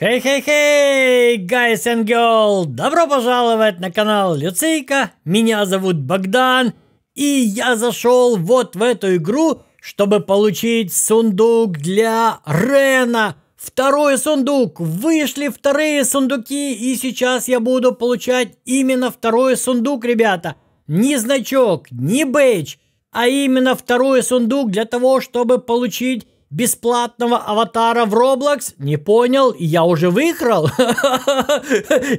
Хей-хей-хей, guys and girl! Добро пожаловать на канал Люцейка. Меня зовут Богдан. И я зашел вот в эту игру, чтобы получить сундук для Рена. Второй сундук. Вышли вторые сундуки. И сейчас я буду получать именно второй сундук, ребята. Ни значок, ни бейдж. А именно второй сундук для того, чтобы получить бесплатного аватара в Roblox? Не понял, я уже выиграл.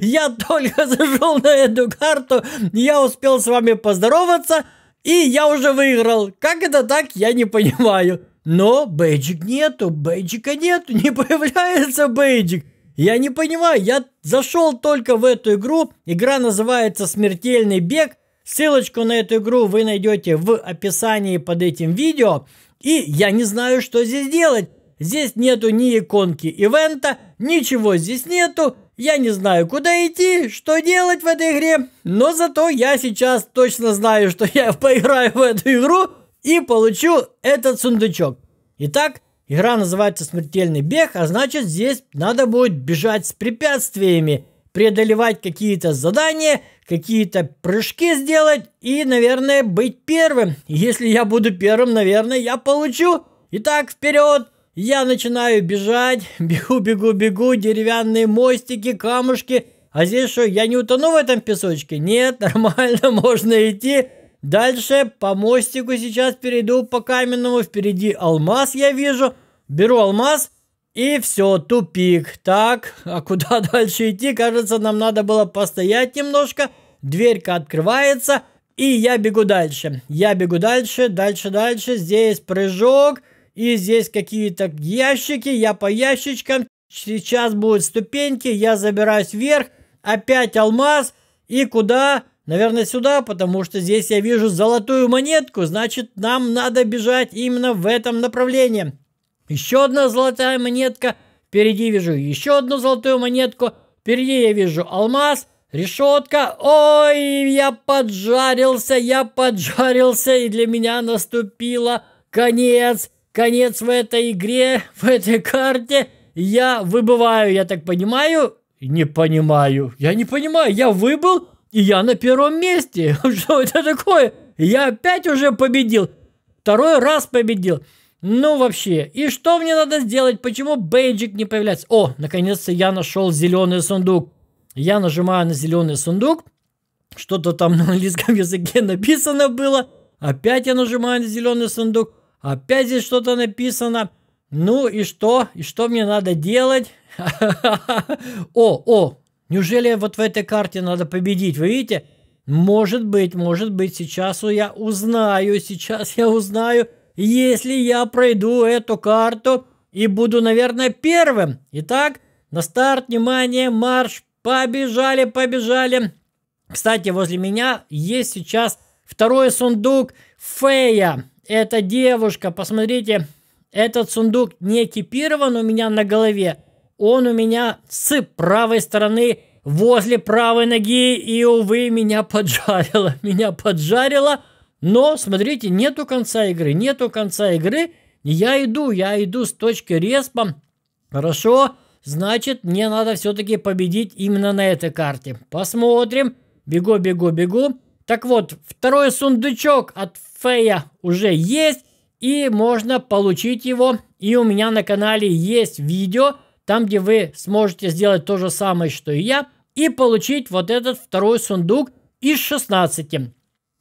Я только зашел на эту карту, я успел с вами поздороваться, и я уже выиграл. Как это так, я не понимаю. Но бейджик нету, бейджика нету, не появляется бейджик. Я не понимаю, я зашел только в эту игру. Игра называется «Смертельный бег». Ссылочку на эту игру вы найдете в описании под этим видео. И я не знаю, что здесь делать. Здесь нету ни иконки ивента, ничего здесь нету. Я не знаю, куда идти, что делать в этой игре, но зато я сейчас точно знаю, что я поиграю в эту игру и получу этот сундучок. Итак, игра называется «Смертельный бег», а значит здесь надо будет бежать с препятствиями преодолевать какие-то задания, какие-то прыжки сделать и, наверное, быть первым. Если я буду первым, наверное, я получу. Итак, вперед! Я начинаю бежать, бегу, бегу, бегу, деревянные мостики, камушки. А здесь что, я не утону в этом песочке? Нет, нормально, можно идти. Дальше по мостику сейчас перейду по каменному, впереди алмаз я вижу. Беру алмаз, и все, тупик. Так, а куда дальше идти? Кажется, нам надо было постоять немножко. Дверька открывается, и я бегу дальше. Я бегу дальше, дальше, дальше. Здесь прыжок, и здесь какие-то ящики. Я по ящичкам. Сейчас будут ступеньки, я забираюсь вверх. Опять алмаз. И куда? Наверное, сюда, потому что здесь я вижу золотую монетку. Значит, нам надо бежать именно в этом направлении. Еще одна золотая монетка. Впереди вижу еще одну золотую монетку. Впереди я вижу алмаз, решетка. Ой, я поджарился, я поджарился. И для меня наступило конец. Конец в этой игре, в этой карте. Я выбываю, я так понимаю? Не понимаю. Я не понимаю. Я выбыл, и я на первом месте. Что это такое? Я опять уже победил. Второй раз победил. Ну вообще, и что мне надо сделать? Почему бейджик не появляется? О, наконец-то я нашел зеленый сундук. Я нажимаю на зеленый сундук. Что-то там на английском языке написано было. Опять я нажимаю на зеленый сундук. Опять здесь что-то написано. Ну и что? И что мне надо делать? О, о, неужели вот в этой карте надо победить? Вы видите? Может быть, может быть, сейчас я узнаю, сейчас я узнаю если я пройду эту карту и буду, наверное, первым. Итак, на старт, внимание, марш, побежали, побежали. Кстати, возле меня есть сейчас второй сундук Фея. Это девушка, посмотрите, этот сундук не экипирован у меня на голове. Он у меня с правой стороны, возле правой ноги. И, увы, меня поджарило. Меня поджарило. Но, смотрите, нету конца игры, нету конца игры. Я иду, я иду с точки респа. Хорошо, значит, мне надо все-таки победить именно на этой карте. Посмотрим. Бегу, бегу, бегу. Так вот, второй сундучок от Фея уже есть. И можно получить его. И у меня на канале есть видео, там, где вы сможете сделать то же самое, что и я. И получить вот этот второй сундук из 16.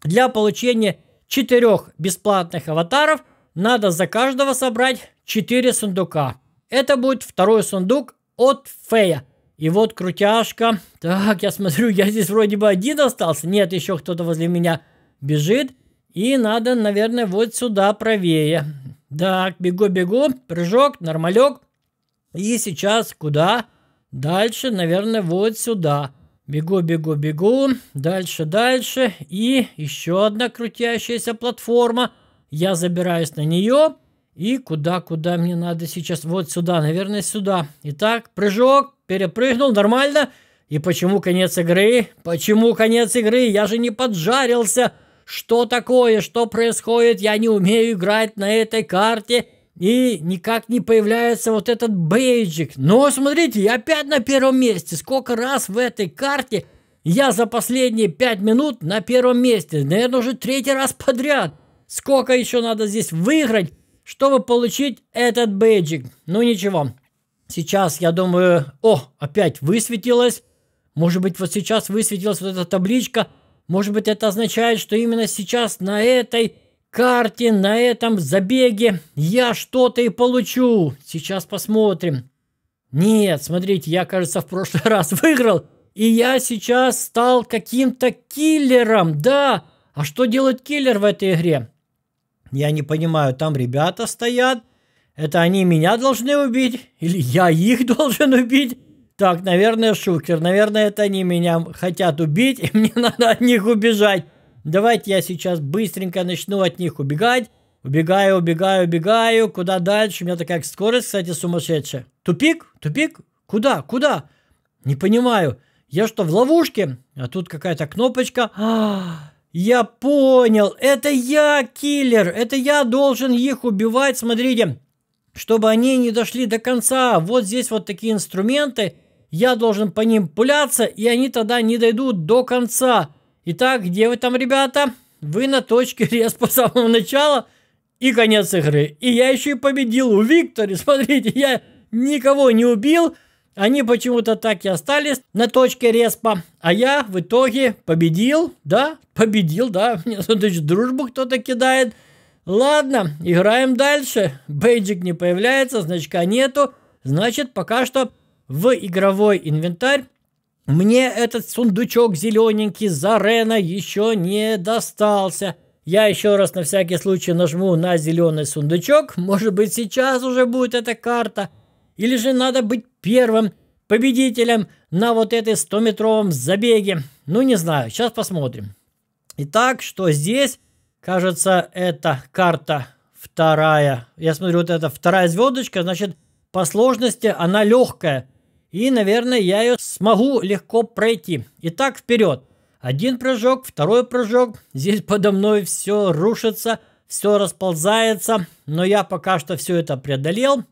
Для получения четырех бесплатных аватаров надо за каждого собрать 4 сундука. Это будет второй сундук от Фея. И вот крутяшка. Так, я смотрю, я здесь вроде бы один остался. Нет, еще кто-то возле меня бежит. И надо, наверное, вот сюда правее. Так, бегу-бегу, прыжок, нормалек. И сейчас куда? Дальше, наверное, вот сюда. Бегу, бегу, бегу. Дальше, дальше. И еще одна крутящаяся платформа. Я забираюсь на нее. И куда, куда мне надо сейчас? Вот сюда, наверное, сюда. Итак, прыжок. Перепрыгнул, нормально. И почему конец игры? Почему конец игры? Я же не поджарился. Что такое? Что происходит? Я не умею играть на этой карте. И никак не появляется вот этот бейджик. Но смотрите, я опять на первом месте. Сколько раз в этой карте я за последние 5 минут на первом месте. Наверное, уже третий раз подряд. Сколько еще надо здесь выиграть, чтобы получить этот бейджик. Ну ничего. Сейчас, я думаю... О, опять высветилось. Может быть, вот сейчас высветилась вот эта табличка. Может быть, это означает, что именно сейчас на этой карте, на этом забеге я что-то и получу. Сейчас посмотрим. Нет, смотрите, я, кажется, в прошлый раз выиграл. И я сейчас стал каким-то киллером, да. А что делает киллер в этой игре? Я не понимаю, там ребята стоят. Это они меня должны убить? Или я их должен убить? Так, наверное, шукер. Наверное, это они меня хотят убить, и мне надо от них убежать. Давайте я сейчас быстренько начну от них убегать. Убегаю, убегаю, убегаю. Куда дальше? У меня такая скорость, кстати, сумасшедшая. Тупик? Тупик? Куда? Куда? Не понимаю. Я что, в ловушке? А тут какая-то кнопочка. А, я понял. Это я киллер. Это я должен их убивать. Смотрите, чтобы они не дошли до конца. Вот здесь вот такие инструменты. Я должен по ним пуляться, и они тогда не дойдут до конца. Итак, где вы там, ребята? Вы на точке респа с самого начала и конец игры. И я еще и победил у Виктори. Смотрите, я никого не убил. Они почему-то так и остались на точке респа. А я в итоге победил. Да, победил, да. Мне тут дружбу кто-то кидает. Ладно, играем дальше. Бейджик не появляется, значка нету. Значит, пока что в игровой инвентарь мне этот сундучок зелененький за Зарена еще не достался. Я еще раз на всякий случай нажму на зеленый сундучок. Может быть сейчас уже будет эта карта. Или же надо быть первым победителем на вот этой 100-метровом забеге. Ну не знаю, сейчас посмотрим. Итак, что здесь? Кажется, это карта вторая. Я смотрю, вот это вторая звездочка, значит, по сложности она легкая. И, наверное, я ее смогу легко пройти. Итак, вперед. Один прыжок, второй прыжок. Здесь подо мной все рушится, все расползается. Но я пока что все это преодолел.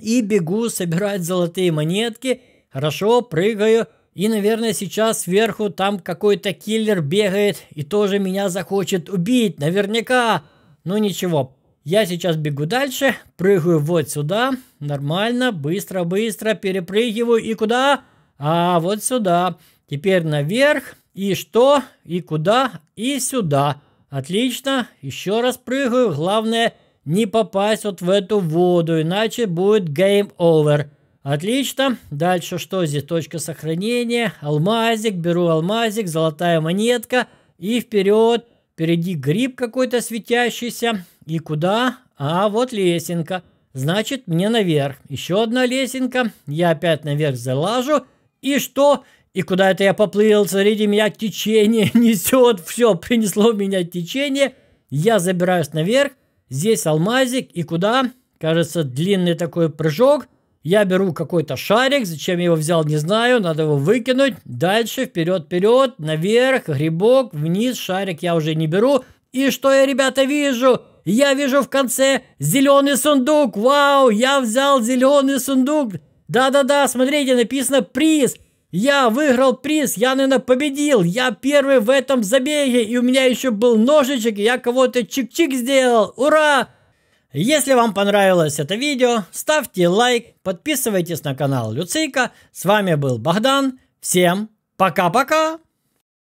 И бегу собирать золотые монетки. Хорошо, прыгаю. И, наверное, сейчас сверху там какой-то киллер бегает и тоже меня захочет убить. Наверняка. Но ну, ничего, я сейчас бегу дальше, прыгаю вот сюда. Нормально, быстро-быстро перепрыгиваю. И куда? А, вот сюда. Теперь наверх. И что? И куда? И сюда. Отлично. Еще раз прыгаю. Главное, не попасть вот в эту воду, иначе будет гейм овер. Отлично. Дальше что здесь? Точка сохранения. Алмазик. Беру алмазик. Золотая монетка. И вперед. Впереди гриб какой-то светящийся. И куда? А, вот лесенка. Значит, мне наверх. Еще одна лесенка. Я опять наверх залажу. И что? И куда это я поплыл? Смотрите, меня течение несет. Все, принесло меня течение. Я забираюсь наверх. Здесь алмазик. И куда? Кажется, длинный такой прыжок. Я беру какой-то шарик, зачем я его взял, не знаю, надо его выкинуть. Дальше, вперед, вперед, наверх, грибок, вниз, шарик я уже не беру. И что я, ребята, вижу? Я вижу в конце зеленый сундук. Вау, я взял зеленый сундук. Да-да-да, смотрите, написано приз. Я выиграл приз, я, наверное, победил. Я первый в этом забеге. И у меня еще был ножичек, и я кого-то чик-чик сделал. Ура! Если вам понравилось это видео, ставьте лайк, подписывайтесь на канал Люцика. С вами был Богдан. Всем пока-пока!